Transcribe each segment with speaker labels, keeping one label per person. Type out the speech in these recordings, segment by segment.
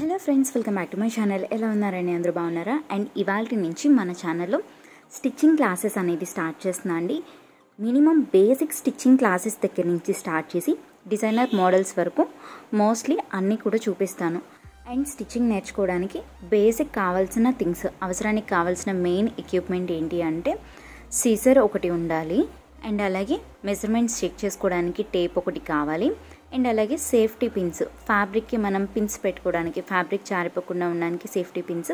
Speaker 1: hello friends welcome back to my channel ఎలా ఉన్నారండి అందరూ బాగున్నారా అండ్ ఇవాళ నుంచి మన ఛానల్లో స్టిచ్చింగ్ క్లాసెస్ అనేది స్టార్ట్ చేస్తున్నా అండి మినిమం బేసిక్ స్టిచ్చింగ్ క్లాసెస్ దగ్గర నుంచి స్టార్ట్ చేసి డిజైనర్ మోడల్స్ వరకు మోస్ట్లీ అన్నీ కూడా చూపిస్తాను అండ్ స్టిచ్చింగ్ నేర్చుకోవడానికి బేసిక్ కావాల్సిన థింగ్స్ అవసరానికి కావాల్సిన మెయిన్ ఎక్విప్మెంట్ ఏంటి అంటే సీజర్ ఒకటి ఉండాలి అండ్ అలాగే మెజర్మెంట్స్ చెక్ చేసుకోవడానికి టేప్ ఒకటి కావాలి అండ్ అలాగే సేఫ్టీ పిన్స్ ఫ్యాబ్రిక్కి మనం పిన్స్ పెట్టుకోవడానికి ఫ్యాబ్రిక్ చారిపోకుండా ఉండడానికి safety pins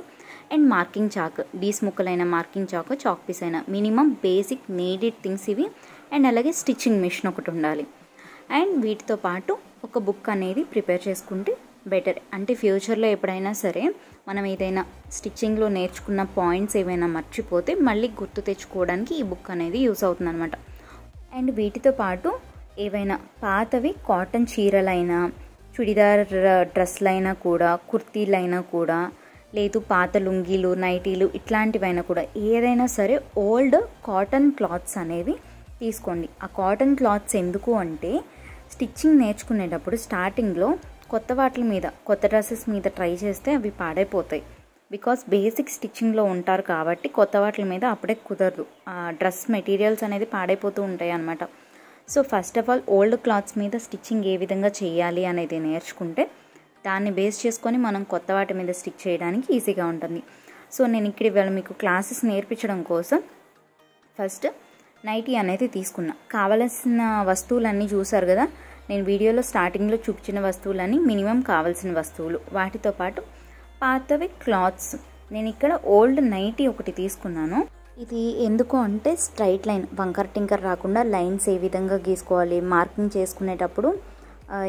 Speaker 1: and marking chalk డీస్ ముక్కలైన మార్కింగ్ చాక్ చాక్ పీస్ అయినా మినిమం బేసిక్ నీడెడ్ థింగ్స్ ఇవి అండ్ అలాగే స్టిచ్చింగ్ మెషిన్ ఒకటి ఉండాలి అండ్ వీటితో పాటు ఒక బుక్ అనేది ప్రిపేర్ చేసుకుంటే బెటర్ అంటే ఫ్యూచర్లో ఎప్పుడైనా సరే మనం ఏదైనా స్టిచ్చింగ్లో నేర్చుకున్న పాయింట్స్ ఏవైనా మర్చిపోతే మళ్ళీ గుర్తు తెచ్చుకోవడానికి ఈ బుక్ అనేది యూస్ అవుతుంది అండ్ వీటితో పాటు ఏవైనా పాతవి కాటన్ చీరలైనా చుడిదార్ డ్రెస్లైనా కూడా కుర్తీలైనా కూడా లేదు పాత లుంగీలు నైటీలు ఇట్లాంటివైనా కూడా ఏదైనా సరే ఓల్డ్ కాటన్ క్లాత్స్ అనేవి తీసుకోండి ఆ కాటన్ క్లాత్స్ ఎందుకు అంటే స్టిచ్చింగ్ నేర్చుకునేటప్పుడు స్టార్టింగ్లో కొత్త వాటి మీద కొత్త డ్రెస్సెస్ మీద ట్రై చేస్తే అవి పాడైపోతాయి బికాస్ బేసిక్ స్టిచ్చింగ్లో ఉంటారు కాబట్టి కొత్త వాటి మీద అప్పుడే కుదరదు డ్రెస్ మెటీరియల్స్ అనేది పాడైపోతూ ఉంటాయి అన్నమాట so first of all old clothes మీద స్టిచ్చింగ్ ఏ విధంగా చేయాలి అనేది నేర్చుకుంటే దాన్ని బేస్ చేసుకొని మనం కొత్త వాటి మీద స్టిచ్ చేయడానికి ఈజీగా ఉంటుంది సో నేను ఇక్కడ ఇవాళ మీకు క్లాసెస్ నేర్పించడం కోసం ఫస్ట్ నైటీ అనేది తీసుకున్నా కావలసిన వస్తువులన్నీ చూసారు కదా నేను వీడియోలో స్టార్టింగ్లో చూపించిన వస్తువులన్నీ మినిమం కావాల్సిన వస్తువులు వాటితో పాటు పాతవి క్లాత్స్ నేను ఇక్కడ ఓల్డ్ నైటీ ఒకటి తీసుకున్నాను ఇది ఎందుకు అంటే స్ట్రైట్ లైన్ వంకర్ టింకర్ రాకుండా లైన్స్ ఏ విధంగా గీసుకోవాలి మార్కింగ్ చేసుకునేటప్పుడు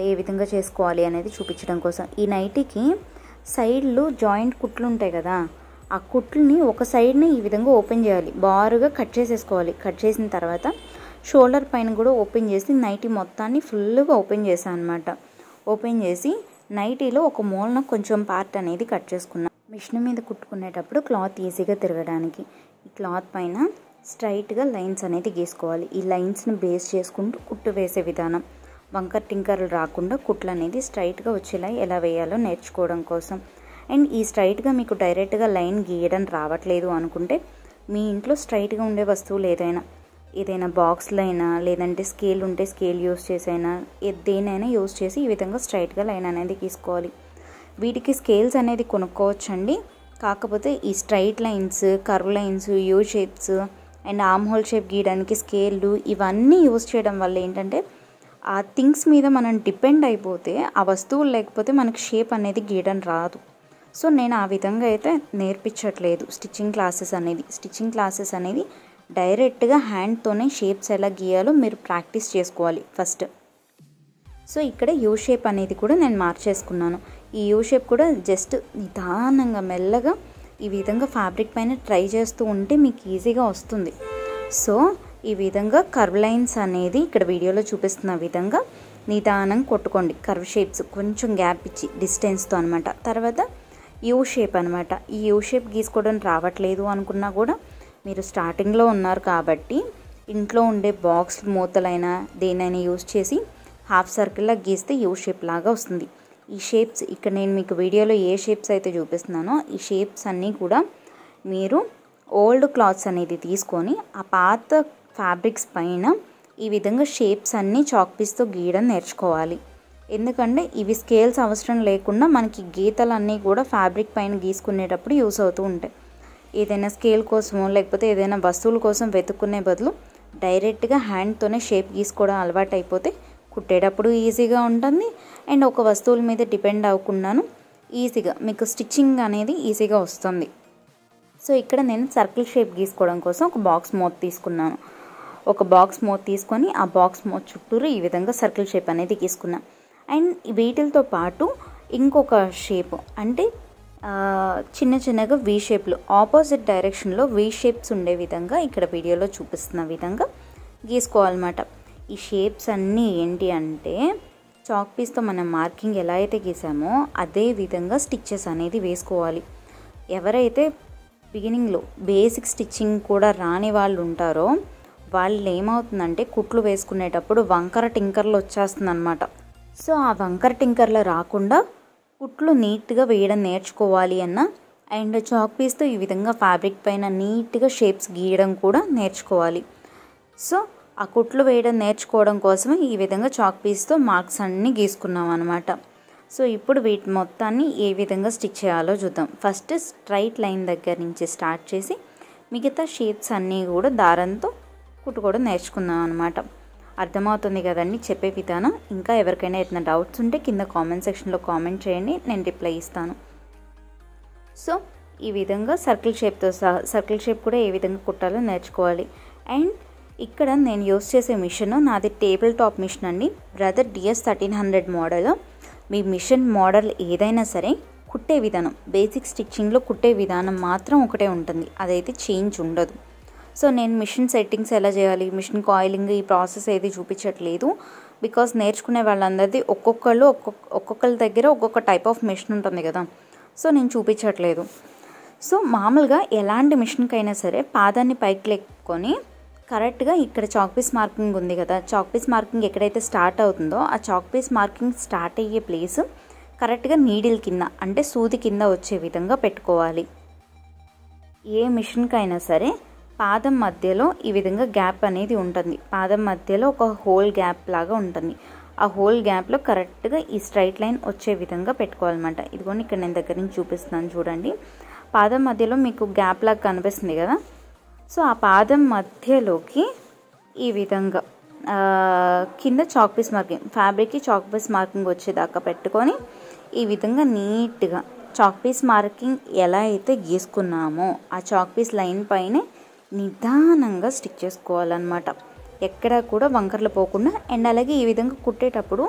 Speaker 1: ఏ విధంగా చేసుకోవాలి అనేది చూపించడం కోసం ఈ నైటీకి సైడ్లు జాయింట్ కుట్లు ఉంటాయి కదా ఆ కుట్లని ఒక సైడ్ని ఈ విధంగా ఓపెన్ చేయాలి బారుగా కట్ చేసేసుకోవాలి కట్ చేసిన తర్వాత షోల్డర్ పైన కూడా ఓపెన్ చేసి నైటీ మొత్తాన్ని ఫుల్గా ఓపెన్ చేశాను అనమాట ఓపెన్ చేసి నైటీలో ఒక మూలన కొంచెం పార్ట్ అనేది కట్ చేసుకున్నాను మిషన్ మీద కుట్టుకునేటప్పుడు క్లాత్ ఈజీగా తిరగడానికి క్లాత్ పైన స్ట్రైట్గా లైన్స్ అనేది గీసుకోవాలి ఈ లైన్స్ని బేస్ చేసుకుంటూ కుట్టు వేసే విధానం వంకర్ టింకర్లు రాకుండా కుట్లు అనేది స్ట్రైట్గా వచ్చేలా ఎలా వేయాలో నేర్చుకోవడం కోసం అండ్ ఈ స్ట్రైట్గా మీకు డైరెక్ట్గా లైన్ గీయడం రావట్లేదు అనుకుంటే మీ ఇంట్లో స్ట్రైట్గా ఉండే వస్తువులు ఏదైనా ఏదైనా బాక్స్లు అయినా లేదంటే స్కేల్ ఉంటే స్కేల్ యూస్ చేసైనా దేనైనా యూస్ చేసి ఈ విధంగా స్ట్రైట్గా లైన్ అనేది గీసుకోవాలి వీటికి స్కేల్స్ అనేది కొనుక్కోవచ్చండి కాకపోతే ఈ straight lines curve lines U shapes and arm hole shape గీయడానికి స్కేళ్ళు ఇవన్నీ యూజ్ చేయడం వల్ల ఏంటంటే ఆ థింగ్స్ మీద మనం డిపెండ్ అయిపోతే ఆ వస్తువులు లేకపోతే మనకు షేప్ అనేది గీయడం రాదు సో నేను ఆ విధంగా అయితే నేర్పించట్లేదు స్టిచ్చింగ్ క్లాసెస్ అనేది స్టిచ్చింగ్ క్లాసెస్ అనేది డైరెక్ట్గా హ్యాండ్తోనే షేప్స్ ఎలా గీయాలో మీరు ప్రాక్టీస్ చేసుకోవాలి ఫస్ట్ సో ఇక్కడ యూ షేప్ అనేది కూడా నేను మార్చేసుకున్నాను ఈ యూ షేప్ కూడా జస్ట్ నిదానంగా మెల్లగా ఈ విధంగా ఫ్యాబ్రిక్ పైన ట్రై చేస్తూ ఉంటే మీకు ఈజీగా వస్తుంది సో ఈ విధంగా కర్వ్ లైన్స్ అనేది ఇక్కడ వీడియోలో చూపిస్తున్న విధంగా నిదానం కొట్టుకోండి కర్వ్ షేప్స్ కొంచెం గ్యాప్ ఇచ్చి డిస్టెన్స్తో అనమాట తర్వాత యూ షేప్ అనమాట ఈ యూ షేప్ గీసుకోవడం రావట్లేదు అనుకున్నా కూడా మీరు స్టార్టింగ్లో ఉన్నారు కాబట్టి ఇంట్లో ఉండే బాక్స్ మూతలైనా దేనైనా యూస్ చేసి హాఫ్ సర్కిల్లా గీస్తే యూ షేప్ లాగా వస్తుంది ఈ షేప్స్ ఇక్కడ నేను మీకు వీడియోలో ఏ షేప్స్ అయితే చూపిస్తున్నానో ఈ షేప్స్ అన్నీ కూడా మీరు ఓల్డ్ క్లాత్స్ అనేది తీసుకొని ఆ పాత ఫ్యాబ్రిక్స్ పైన ఈ విధంగా షేప్స్ అన్నీ చాక్ పీస్తో గీయడం నేర్చుకోవాలి ఎందుకంటే ఇవి స్కేల్స్ అవసరం లేకుండా మనకి గీతలన్నీ కూడా ఫ్యాబ్రిక్ పైన గీసుకునేటప్పుడు యూస్ అవుతూ ఉంటాయి ఏదైనా స్కేల్ కోసమో లేకపోతే ఏదైనా వస్తువుల కోసం వెతుక్కునే బదులు డైరెక్ట్గా హ్యాండ్తోనే షేప్ గీసుకోవడం అలవాటు అయిపోతే కుట్టేటప్పుడు ఈజీగా ఉంటుంది అండ్ ఒక వస్తువుల మీద డిపెండ్ అవ్వకుండాను ఈజీగా మీకు స్టిచ్చింగ్ అనేది ఈజీగా వస్తుంది సో ఇక్కడ నేను సర్కిల్ షేప్ గీసుకోవడం కోసం ఒక బాక్స్ మోత్ తీసుకున్నాను ఒక బాక్స్ మోత్ తీసుకొని ఆ బాక్స్ మోత్ చుట్టూరు ఈ విధంగా సర్కిల్ షేప్ అనేది గీసుకున్నాను అండ్ వీటితో పాటు ఇంకొక షేప్ అంటే చిన్న చిన్నగా వీ షేప్లు ఆపోజిట్ డైరెక్షన్లో వీ షేప్స్ ఉండే విధంగా ఇక్కడ వీడియోలో చూపిస్తున్న విధంగా గీసుకోవాలన్నమాట ఈ షేప్స్ అన్నీ ఏంటి అంటే చాక్ పీస్తో మనం మార్కింగ్ ఎలా అయితే గీసామో అదే విధంగా స్టిచ్చెస్ అనేది వేసుకోవాలి ఎవరైతే బిగినింగ్లో బేసిక్ స్టిచ్చింగ్ కూడా రాని వాళ్ళు ఉంటారో వాళ్ళు ఏమవుతుందంటే కుట్లు వేసుకునేటప్పుడు వంకర టింకర్లు వచ్చేస్తుంది అనమాట సో ఆ వంకర టింకర్లు రాకుండా కుట్లు నీట్గా వేయడం నేర్చుకోవాలి అన్న అండ్ చాక్ పీస్తో ఈ విధంగా ఫ్యాబ్రిక్ పైన నీట్గా షేప్స్ గీయడం కూడా నేర్చుకోవాలి సో ఆ కుట్లు వేయడం నేర్చుకోవడం కోసం ఈ విధంగా చాక్ పీస్తో మార్క్స్ అన్నీ గీసుకున్నాం అనమాట సో ఇప్పుడు వీటి మొత్తాన్ని ఏ విధంగా స్టిచ్ చేయాలో చూద్దాం ఫస్ట్ స్ట్రైట్ లైన్ దగ్గర నుంచి స్టార్ట్ చేసి మిగతా షేప్స్ అన్నీ కూడా దారంతో కుట్టుకోవడం నేర్చుకుందాం అనమాట అర్థమవుతుంది కదండి చెప్పే విధానం ఇంకా ఎవరికైనా ఏదైనా డౌట్స్ ఉంటే కింద కామెంట్ సెక్షన్లో కామెంట్ చేయండి నేను రిప్లై ఇస్తాను సో ఈ విధంగా సర్కిల్ షేప్తో సహా సర్కిల్ షేప్ కూడా ఏ విధంగా కుట్టాలో నేర్చుకోవాలి అండ్ ఇక్కడ నేను యూస్ చేసే మిషన్ నాది టేబుల్ టాప్ మిషన్ అండి brother DS thirteen hundred model మీ మిషన్ మోడల్ ఏదైనా సరే కుట్టే విధానం బేసిక్ స్టిచ్చింగ్లో కుట్టే విధానం మాత్రం ఒకటే ఉంటుంది అదైతే చేంజ్ ఉండదు సో నేను మిషన్ సెట్టింగ్స్ ఎలా చేయాలి మిషన్ కాయిలింగ్ ఈ ప్రాసెస్ ఏది చూపించట్లేదు బికాస్ నేర్చుకునే వాళ్ళందరిది ఒక్కొక్కళ్ళు ఒక్కొక్క ఒక్కొక్కరి దగ్గర ఒక్కొక్క టైప్ ఆఫ్ మిషన్ ఉంటుంది కదా సో నేను చూపించట్లేదు సో మామూలుగా ఎలాంటి మిషన్కైనా సరే పాదాన్ని పైకి లెక్కొని కరెక్ట్గా ఇక్కడ చాక్ పీస్ మార్కింగ్ ఉంది కదా చాక్ పీస్ మార్కింగ్ ఎక్కడైతే స్టార్ట్ అవుతుందో ఆ చాక్ పీస్ మార్కింగ్ స్టార్ట్ అయ్యే ప్లేస్ కరెక్ట్గా నీడిల్ కింద అంటే సూది కింద వచ్చే విధంగా పెట్టుకోవాలి ఏ మిషన్కైనా సరే పాదం మధ్యలో ఈ విధంగా గ్యాప్ అనేది ఉంటుంది పాదం మధ్యలో ఒక హోల్ గ్యాప్ లాగా ఉంటుంది ఆ హోల్ గ్యాప్లో కరెక్ట్గా ఈ స్ట్రైట్ లైన్ వచ్చే విధంగా పెట్టుకోవాలన్నమాట ఇదిగోండి ఇక్కడ నేను దగ్గర నుంచి చూపిస్తున్నాను చూడండి పాదం మధ్యలో మీకు గ్యాప్ లాగా కనిపిస్తుంది కదా సో ఆ పాదం మధ్యలోకి ఈ విధంగా కింద చాక్ పీస్ మార్కింగ్ ఫ్యాబ్రిక్కి చాక్ పీస్ మార్కింగ్ వచ్చేదాకా పెట్టుకొని ఈ విధంగా నీట్గా చాక్ పీస్ మార్కింగ్ ఎలా అయితే గీసుకున్నామో ఆ చాక్ పీస్ లైన్ పైనే నిదానంగా స్టిక్ చేసుకోవాలన్నమాట ఎక్కడా కూడా వంకర్లు పోకుండా అండ్ అలాగే ఈ విధంగా కుట్టేటప్పుడు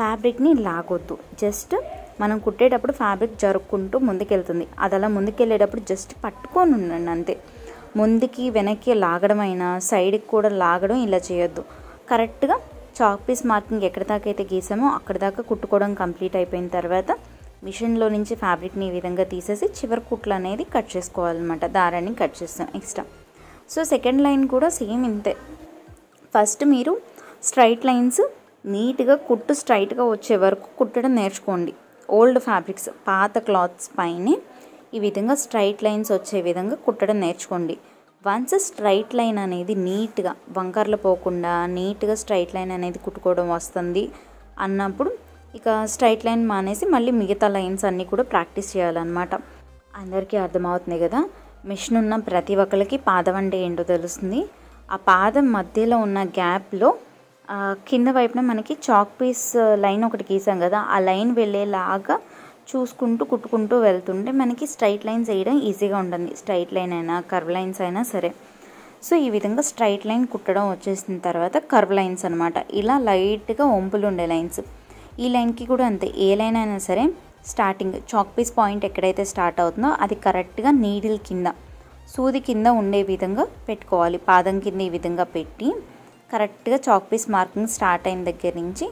Speaker 1: ఫ్యాబ్రిక్ని లాగొద్దు జస్ట్ మనం కుట్టేటప్పుడు ఫ్యాబ్రిక్ జరుక్కుంటూ ముందుకెళ్తుంది అది అలా ముందుకెళ్ళేటప్పుడు జస్ట్ పట్టుకొని ఉండండి అంతే ముందుకి వెనక్కి లాగడం అయినా సైడ్కి కూడా లాగడం ఇలా చేయొద్దు కరెక్ట్గా చాక్ పీస్ మార్కింగ్ ఎక్కడి దాకా అయితే గీసామో అక్కడి దాకా కుట్టుకోవడం కంప్లీట్ అయిపోయిన తర్వాత మిషన్లో నుంచి ఫ్యాబ్రిక్ని ఈ విధంగా తీసేసి చివరి కుట్లు అనేది కట్ చేసుకోవాలన్నమాట దారాన్ని కట్ చేస్తాం ఎక్స్ట్రా సో సెకండ్ లైన్ కూడా సేమ్ ఇంతే ఫస్ట్ మీరు స్ట్రైట్ లైన్స్ నీట్గా కుట్టు స్ట్రైట్గా వచ్చే వరకు కుట్టడం నేర్చుకోండి ఓల్డ్ ఫ్యాబ్రిక్స్ పాత క్లాత్స్ పైనే ఈ విధంగా స్ట్రైట్ లైన్స్ వచ్చే విధంగా కుట్టడం నేర్చుకోండి వన్స్ స్ట్రైట్ లైన్ అనేది నీట్గా వంకర్లు పోకుండా నీట్గా స్ట్రైట్ లైన్ అనేది కుట్టుకోవడం వస్తుంది అన్నప్పుడు ఇక స్ట్రైట్ లైన్ మానేసి మళ్ళీ మిగతా లైన్స్ అన్నీ కూడా ప్రాక్టీస్ చేయాలన్నమాట అందరికీ అర్థమవుతుంది కదా మిషన్ ఉన్న ప్రతి ఒక్కరికి పాదం అంటే ఏంటో తెలుస్తుంది ఆ పాదం మధ్యలో ఉన్న గ్యాప్లో కింద వైపున మనకి చాక్ పీస్ లైన్ ఒకటి గీసాం కదా ఆ లైన్ వెళ్ళేలాగా చూసుకుంటూ కుట్టుకుంటూ వెళ్తుంటే మనకి స్ట్రైట్ లైన్స్ వేయడం ఈజీగా ఉండండి స్ట్రైట్ లైన్ అయినా కర్వ్ లైన్స్ అయినా సరే సో ఈ విధంగా స్ట్రైట్ లైన్ కుట్టడం వచ్చేసిన తర్వాత కర్వ్ లైన్స్ అనమాట ఇలా లైట్గా వంపులు ఉండే లైన్స్ ఈ లైన్కి కూడా అంతే ఏ లైన్ అయినా సరే స్టార్టింగ్ చాక్ పీస్ పాయింట్ ఎక్కడైతే స్టార్ట్ అవుతుందో అది కరెక్ట్గా నీడిల్ కింద సూది కింద ఉండే విధంగా పెట్టుకోవాలి పాదం కింద ఈ విధంగా పెట్టి కరెక్ట్గా చాక్ పీస్ మార్కింగ్ స్టార్ట్ అయిన దగ్గర నుంచి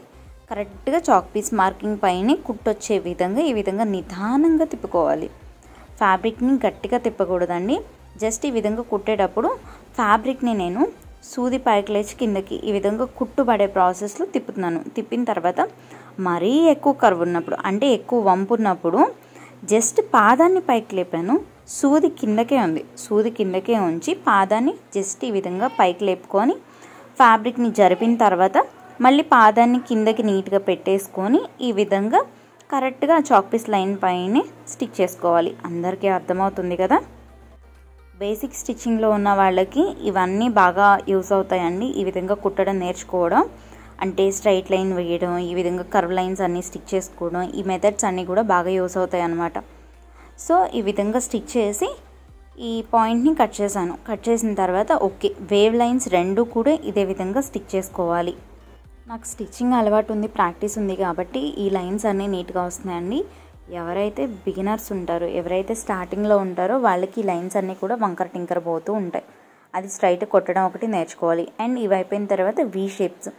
Speaker 1: కరెక్ట్గా చాక్ పీస్ మార్కింగ్ పైన కుట్టొచ్చే విధంగా ఈ విధంగా నిదానంగా తిప్పుకోవాలి ఫ్యాబ్రిక్ని గట్టిగా తిప్పకూడదండి జస్ట్ ఈ విధంగా కుట్టేటప్పుడు ఫ్యాబ్రిక్ని నేను సూది పైకి లేచి కిందకి ఈ విధంగా కుట్టుబడే ప్రాసెస్లో తిప్పుతున్నాను తిప్పిన తర్వాత మరీ ఎక్కువ కరువు ఉన్నప్పుడు అంటే ఎక్కువ వంపు ఉన్నప్పుడు జస్ట్ పాదాన్ని పైకి లేపాను సూది కిందకే ఉంది సూది కిందకే ఉంచి పాదాన్ని జస్ట్ ఈ విధంగా పైకి లేపుకొని ఫ్యాబ్రిక్ని జరిపిన తర్వాత మళ్ళీ పాదాన్ని కిందకి నీట్గా పెట్టేసుకొని ఈ విధంగా కరెక్ట్గా చాక్పీస్ లైన్ పైనే స్టిచ్ చేసుకోవాలి అందరికీ అర్థమవుతుంది కదా బేసిక్ స్టిచ్చింగ్లో ఉన్న వాళ్ళకి ఇవన్నీ బాగా యూజ్ అవుతాయండి ఈ విధంగా కుట్టడం నేర్చుకోవడం అంటే స్ట్రైట్ లైన్ వేయడం ఈ విధంగా కర్వ్ లైన్స్ అన్నీ స్టిచ్ చేసుకోవడం ఈ మెథడ్స్ అన్నీ కూడా బాగా యూజ్ అవుతాయి అన్నమాట సో ఈ విధంగా స్టిచ్ చేసి ఈ పాయింట్ని కట్ చేశాను కట్ చేసిన తర్వాత ఓకే వేవ్ లైన్స్ రెండు కూడా ఇదే విధంగా స్టిచ్ చేసుకోవాలి నాకు స్టిచ్చింగ్ అలవాటు ఉంది ప్రాక్టీస్ ఉంది కాబట్టి ఈ లైన్స్ అన్నీ నీట్గా వస్తున్నాయండి ఎవరైతే బిగినర్స్ ఉంటారో ఎవరైతే స్టార్టింగ్లో ఉంటారో వాళ్ళకి లైన్స్ అన్నీ కూడా వంకర టింకర పోతూ ఉంటాయి అది స్ట్రైట్ కొట్టడం ఒకటి నేర్చుకోవాలి అండ్ ఇవి అయిపోయిన తర్వాత వీ షేప్స్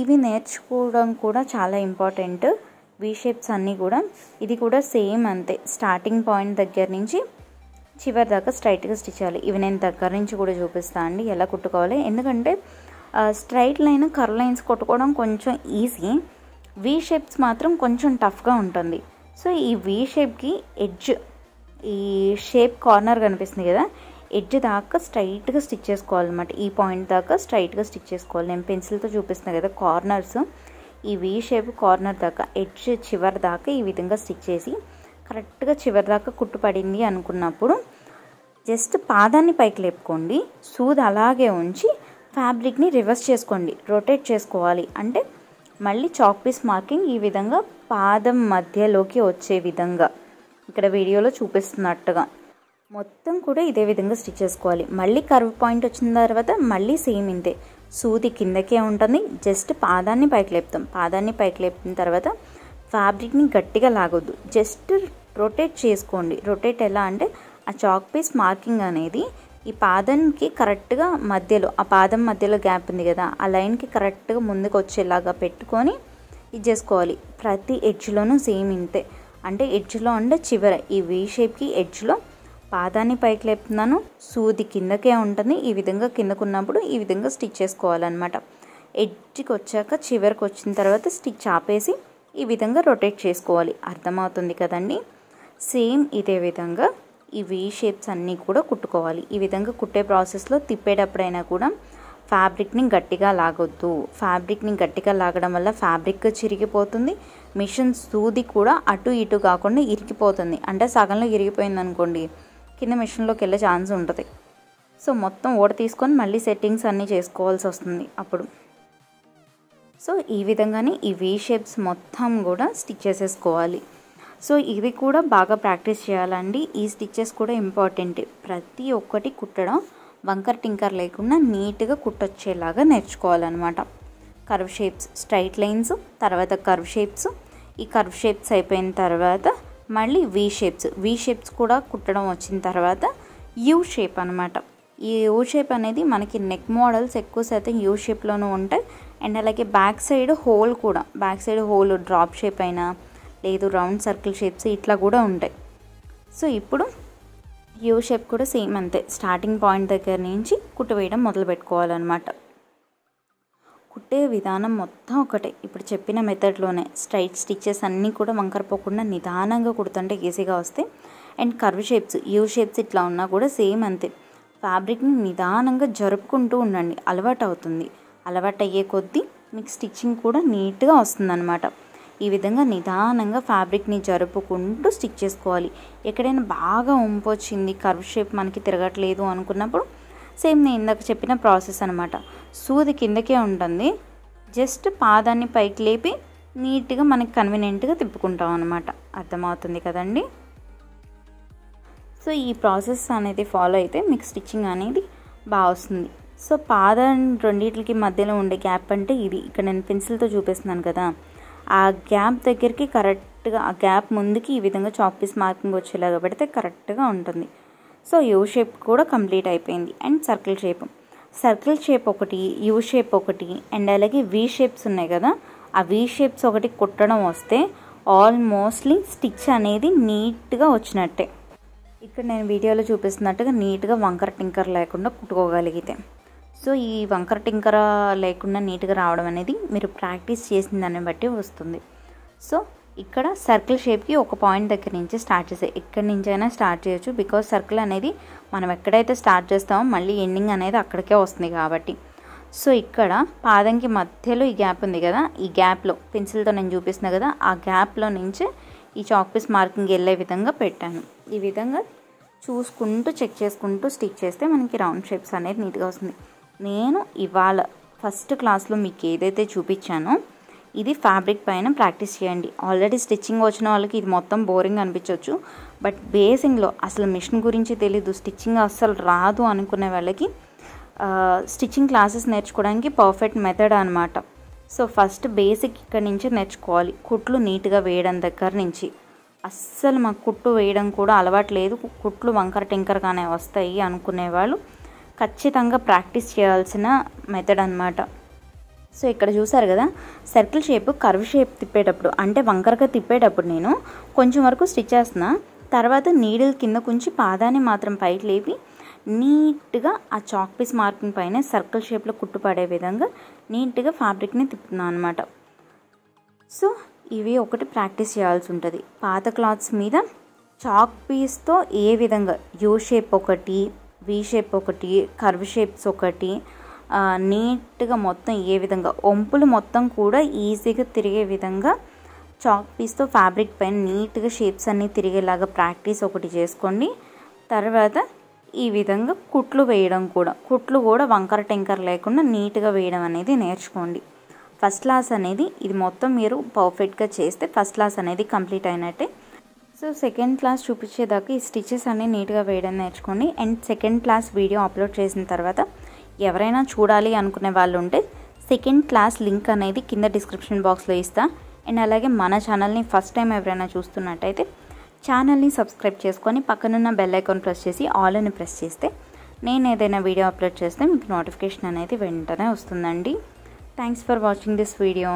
Speaker 1: ఇవి నేర్చుకోవడం కూడా చాలా ఇంపార్టెంట్ వీ షేప్స్ అన్నీ కూడా ఇది కూడా సేమ్ అంతే స్టార్టింగ్ పాయింట్ దగ్గర నుంచి చివరి దాకా స్ట్రైట్గా స్టిచ్ చేయాలి ఇవి నేను దగ్గర నుంచి కూడా చూపిస్తాను అండి ఎలా కుట్టుకోవాలి ఎందుకంటే స్ట్రైట్ లైన్ కర్ లైన్స్ కొట్టుకోవడం కొంచెం ఈజీ వీ షేప్స్ మాత్రం కొంచెం టఫ్గా ఉంటుంది సో ఈ వీ షేప్కి ఎడ్జ్ ఈ షేప్ కార్నర్ కనిపిస్తుంది కదా ఎడ్జ్ దాకా స్ట్రైట్గా స్టిచ్ చేసుకోవాలన్నమాట ఈ పాయింట్ దాకా స్ట్రైట్గా స్టిచ్ చేసుకోవాలి నేను పెన్సిల్తో చూపిస్తున్నాను కదా కార్నర్స్ ఈ వీ షేప్ కార్నర్ దాకా ఎడ్జ్ చివరి దాకా ఈ విధంగా స్టిచ్ చేసి కరెక్ట్గా చివరి దాకా కుట్టుపడింది అనుకున్నప్పుడు జస్ట్ పాదాన్ని పైకి లేపుకోండి సూది అలాగే ఉంచి ఫ్యాబ్రిక్ని రివర్స్ చేసుకోండి రొటేట్ చేసుకోవాలి అంటే మళ్ళీ చాక్ పీస్ మార్కింగ్ ఈ విధంగా పాదం మధ్యలోకి వచ్చే విధంగా ఇక్కడ వీడియోలో చూపిస్తున్నట్టుగా మొత్తం కూడా ఇదే విధంగా స్టిచ్ చేసుకోవాలి మళ్ళీ కర్వ్ పాయింట్ వచ్చిన తర్వాత మళ్ళీ సేమ్ ఇంతే సూది కిందకే ఉంటుంది జస్ట్ పాదాన్ని పైకి లేపుతాం పాదాన్ని పైకి లేపిన తర్వాత ఫ్యాబ్రిక్ని గట్టిగా లాగొద్దు జస్ట్ రొటేట్ చేసుకోండి రొటేట్ ఎలా అంటే ఆ చాక్ పీస్ మార్కింగ్ అనేది ఈ పాదంకి కరెక్ట్గా మధ్యలో ఆ పాదం మధ్యలో గ్యాప్ ఉంది కదా ఆ లైన్కి కరెక్ట్గా ముందుకు వచ్చేలాగా పెట్టుకొని ఇది చేసుకోవాలి ప్రతి ఎడ్జ్లోనూ సేమ్ ఇంతే అంటే ఎడ్జ్లో అంటే చివర ఈ వీ షేప్కి ఎడ్జ్లో పాదాన్ని పైకి లేపుతున్నాను సూది కిందకే ఉంటుంది ఈ విధంగా కిందకున్నప్పుడు ఈ విధంగా స్టిచ్ చేసుకోవాలన్నమాట ఎడ్జ్కి వచ్చాక చివరికి వచ్చిన తర్వాత స్టిచ్ ఆపేసి ఈ విధంగా రొటేట్ చేసుకోవాలి అర్థమవుతుంది కదండి సేమ్ ఇదే విధంగా ఈ వీ షేప్స్ అన్నీ కూడా కుట్టుకోవాలి ఈ విధంగా కుట్టే ప్రాసెస్లో తిప్పేటప్పుడైనా కూడా ఫ్యాబ్రిక్ని గట్టిగా లాగొద్దు ఫ్యాబ్రిక్ని గట్టిగా లాగడం వల్ల ఫ్యాబ్రిక్ చిరిగిపోతుంది మిషన్ సూది కూడా అటు ఇటు కాకుండా ఇరిగిపోతుంది అంటే సగంలో ఇరిగిపోయింది అనుకోండి కింద మిషన్లోకి వెళ్ళే ఛాన్స్ ఉంటుంది సో మొత్తం ఓడ తీసుకొని మళ్ళీ సెట్టింగ్స్ అన్నీ చేసుకోవాల్సి వస్తుంది అప్పుడు సో ఈ విధంగానే ఈ వీ షేప్స్ మొత్తం కూడా స్టిచ్ చేసేసుకోవాలి సో ఇవి కూడా బాగా ప్రాక్టీస్ చేయాలండి ఈ స్టిచ్చెస్ కూడా ఇంపార్టెంట్ ప్రతి ఒక్కటి కుట్టడం వంకర్ టింకర్ లేకుండా నీట్గా కుట్టొచ్చేలాగా నేర్చుకోవాలన్నమాట కర్వ్ షేప్స్ స్ట్రైట్ లైన్స్ తర్వాత కర్వ్ షేప్స్ ఈ కర్వ్ షేప్స్ అయిపోయిన తర్వాత మళ్ళీ వీ షేప్స్ వీ షేప్స్ కూడా కుట్టడం వచ్చిన తర్వాత యూ షేప్ అనమాట ఈ యూ షేప్ అనేది మనకి నెక్ మోడల్స్ ఎక్కువ శాతం యూ షేప్లోనూ ఉంటాయి అండ్ అలాగే బ్యాక్ సైడ్ హోల్ కూడా back side hole drop shape అయినా లేదు రౌండ్ సర్కిల్ షేప్స్ ఇట్లా కూడా ఉంటాయి సో ఇప్పుడు యూ షేప్ కూడా సేమ్ అంతే స్టార్టింగ్ పాయింట్ దగ్గర నుంచి కుట్టవేయడం మొదలు పెట్టుకోవాలన్నమాట కుట్టే విధానం మొత్తం ఒకటే ఇప్పుడు చెప్పిన మెథడ్లోనే స్ట్రైట్ స్టిచ్చెస్ అన్నీ కూడా వంకరపోకుండా నిదానంగా కుడుతుంటే ఈజీగా వస్తే and curve shapes U shapes ఇట్లా ఉన్నా కూడా సేమ్ అంతే ఫ్యాబ్రిక్ని నిదానంగా జరుపుకుంటూ ఉండండి అలవాటు అవుతుంది అలవాటు అయ్యే కొద్దీ మీకు స్టిచ్చింగ్ కూడా నీట్గా వస్తుందన్నమాట ఈ విధంగా నిదానంగా ఫ్యాబ్రిక్ని జరుపుకుంటూ స్టిచ్ చేసుకోవాలి ఎక్కడైనా బాగా ఉంపు వచ్చింది కర్వ్ షేప్ మనకి తిరగట్లేదు అనుకున్నప్పుడు సేమ్ నేను ఇందాక చెప్పిన ప్రాసెస్ అనమాట సూది కిందకే ఉంటుంది జస్ట్ పాదాన్ని పైకి లేపి నీట్గా మనకి కన్వీనియంట్గా తిప్పుకుంటాం అనమాట అర్థమవుతుంది కదండి సో ఈ ప్రాసెస్ అనేది ఫాలో అయితే మీకు స్టిచ్చింగ్ అనేది బాగా వస్తుంది సో పాదం రెండింటికి మధ్యలో ఉండే గ్యాప్ అంటే ఇది ఇక్కడ నేను పెన్సిల్తో చూపిస్తున్నాను కదా ఆ గ్యాప్ దగ్గరికి కరెక్ట్గా ఆ గ్యాప్ ముందుకి ఈ విధంగా చాక్ పీస్ మార్కింగ్ వచ్చేలాగా పెడితే కరెక్ట్గా ఉంటుంది సో యూ షేప్ కూడా కంప్లీట్ అయిపోయింది and circle shape circle shape ఒకటి యూ షేప్ ఒకటి అండ్ అలాగే వీ షేప్స్ ఉన్నాయి కదా ఆ వీ షేప్స్ ఒకటి కుట్టడం వస్తే ఆల్మోస్ట్లీ స్టిచ్ అనేది నీట్గా వచ్చినట్టే ఇక్కడ నేను వీడియోలో చూపిస్తున్నట్టుగా నీట్గా వంకర టింకర్ లేకుండా కుట్టుకోగలిగితే సో ఈ వంకర టింకర లేకుండా నీట్గా రావడం అనేది మీరు ప్రాక్టీస్ చేసిన దాన్ని బట్టి వస్తుంది సో ఇక్కడ సర్కిల్ షేప్కి ఒక పాయింట్ దగ్గర నుంచి స్టార్ట్ చేసే ఎక్కడి నుంచైనా స్టార్ట్ చేయొచ్చు బికాజ్ సర్కిల్ అనేది మనం ఎక్కడైతే స్టార్ట్ చేస్తామో మళ్ళీ ఎండింగ్ అనేది అక్కడికే వస్తుంది కాబట్టి సో ఇక్కడ పాదంకి మధ్యలో ఈ గ్యాప్ ఉంది కదా ఈ గ్యాప్లో పెన్సిల్తో నేను చూపిస్తున్నా కదా ఆ గ్యాప్లో నుంచి ఈ చాక్ పీస్ మార్కింగ్ వెళ్ళే విధంగా పెట్టాను ఈ విధంగా చూసుకుంటూ చెక్ చేసుకుంటూ స్టిచ్ చేస్తే మనకి రౌండ్ షేప్స్ అనేది నీట్గా వస్తుంది నేను ఇవాళ ఫస్ట్ క్లాస్లో మీకు ఏదైతే చూపించానో ఇది ఫ్యాబ్రిక్ పైన ప్రాక్టీస్ చేయండి ఆల్రెడీ స్టిచ్చింగ్ వచ్చిన వాళ్ళకి ఇది మొత్తం బోరింగ్ అనిపించవచ్చు బట్ బేసింగ్లో అసలు మిషన్ గురించి తెలీదు స్టిచ్చింగ్ అస్సలు రాదు అనుకునే వాళ్ళకి స్టిచ్చింగ్ క్లాసెస్ నేర్చుకోవడానికి పర్ఫెక్ట్ మెథడ్ అనమాట సో ఫస్ట్ బేసిక్ ఇక్కడి నుంచి నేర్చుకోవాలి కుట్లు నీట్గా వేయడం దగ్గర నుంచి అస్సలు మాకు కుట్టు వేయడం కూడా అలవాటు లేదు కుట్లు వంకర టింకర్గానే వస్తాయి అనుకునేవాళ్ళు ఖచ్చితంగా ప్రాక్టీస్ చేయాల్సిన మెథడ్ అనమాట సో ఇక్కడ చూసారు కదా సర్కిల్ షేప్ కర్వ్ షేప్ తిప్పేటప్పుడు అంటే వంకరగా తిప్పేటప్పుడు నేను కొంచెం వరకు స్టిచ్ చేస్తున్నా తర్వాత నీడిల్ కింద కొంచెం పాదాన్ని మాత్రం పైకి లేపి నీట్గా ఆ చాక్ పీస్ మార్కింగ్ పైన సర్కిల్ షేప్లో కుట్టుపడే విధంగా నీట్గా ఫ్యాబ్రిక్ని తిప్పుతున్నాను అనమాట సో ఇవి ఒకటి ప్రాక్టీస్ చేయాల్సి ఉంటుంది పాత క్లాత్స్ మీద చాక్ పీస్తో ఏ విధంగా యూ షేప్ ఒకటి వి షేప్ ఒకటి కర్వ్ షేప్స్ ఒకటి నీట్గా మొత్తం ఏ విధంగా ఒంపులు మొత్తం కూడా ఈజీగా తిరిగే విధంగా చాక్ పీస్తో ఫ్యాబ్రిక్ పైన నీట్గా షేప్స్ అన్నీ తిరిగేలాగా ప్రాక్టీస్ ఒకటి చేసుకోండి తర్వాత ఈ విధంగా కుట్లు వేయడం కూడా కుట్లు కూడా వంకర టెంకర్ లేకుండా నీట్గా వేయడం అనేది నేర్చుకోండి ఫస్ట్ క్లాస్ అనేది ఇది మొత్తం మీరు పర్ఫెక్ట్గా చేస్తే ఫస్ట్ క్లాస్ అనేది కంప్లీట్ అయినట్టే సో సెకండ్ క్లాస్ చూపించేదాకా ఈ స్టిచ్చెస్ అన్నీ నీట్గా వేయడం నేర్చుకోండి and second class video upload చేసిన తర్వాత ఎవరైనా చూడాలి అనుకునే వాళ్ళు ఉంటే సెకండ్ క్లాస్ లింక్ అనేది కింద డిస్క్రిప్షన్ బాక్స్లో ఇస్తా అండ్ అలాగే మన ఛానల్ని ఫస్ట్ టైం ఎవరైనా చూస్తున్నట్టయితే ఛానల్ని సబ్స్క్రైబ్ చేసుకొని పక్కనున్న బెల్ ఐకాన్ ప్రెస్ చేసి ఆల్ అని ప్రెస్ చేస్తే నేను ఏదైనా వీడియో అప్లోడ్ చేస్తే మీకు నోటిఫికేషన్ అనేది వెంటనే వస్తుందండి thanks for watching this video